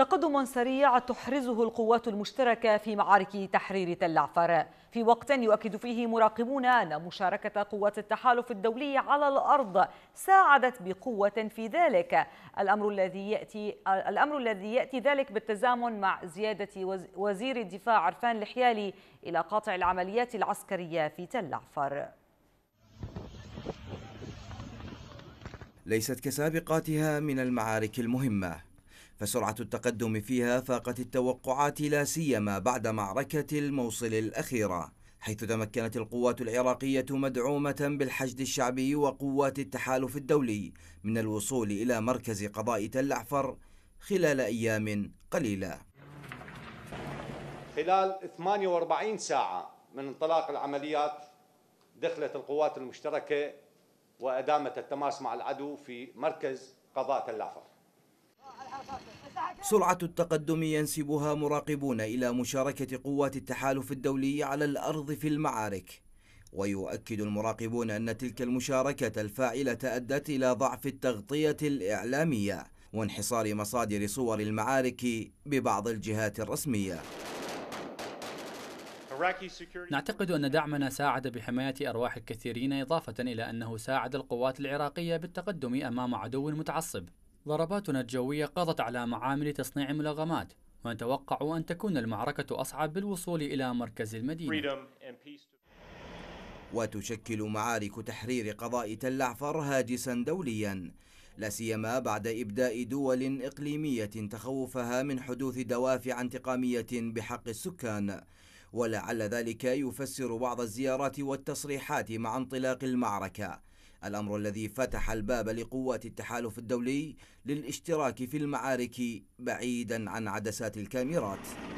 تقدم سريع تحرزه القوات المشتركة في معارك تحرير تل عفر في وقت يؤكد فيه مراقبون أن مشاركة قوات التحالف الدولي على الأرض ساعدت بقوة في ذلك الأمر الذي يأتي الأمر الذي يأتي ذلك بالتزامن مع زيادة وزير الدفاع عرفان الحيالي إلى قاطع العمليات العسكرية في تل عفر ليست كسابقاتها من المعارك المهمه فسرعة التقدم فيها فاقت التوقعات لا سيما بعد معركة الموصل الأخيرة حيث تمكنت القوات العراقية مدعومة بالحشد الشعبي وقوات التحالف الدولي من الوصول إلى مركز قضاء تل أحفر خلال أيام قليلة خلال 48 ساعة من انطلاق العمليات دخلت القوات المشتركة وأدامت التماس مع العدو في مركز قضاء تل أحفر سرعة التقدم ينسبها مراقبون إلى مشاركة قوات التحالف الدولي على الأرض في المعارك ويؤكد المراقبون أن تلك المشاركة الفاعلة أدت إلى ضعف التغطية الإعلامية وانحصار مصادر صور المعارك ببعض الجهات الرسمية نعتقد أن دعمنا ساعد بحماية أرواح الكثيرين إضافة إلى أنه ساعد القوات العراقية بالتقدم أمام عدو متعصب ضرباتنا الجوية قضت على معامل تصنيع ملغمات ونتوقع أن تكون المعركة أصعب بالوصول إلى مركز المدينة وتشكل معارك تحرير قضاء تل عفر هاجسا دوليا لا سيما بعد إبداء دول إقليمية تخوفها من حدوث دوافع انتقامية بحق السكان ولعل ذلك يفسر بعض الزيارات والتصريحات مع انطلاق المعركة الأمر الذي فتح الباب لقوات التحالف الدولي للاشتراك في المعارك بعيدا عن عدسات الكاميرات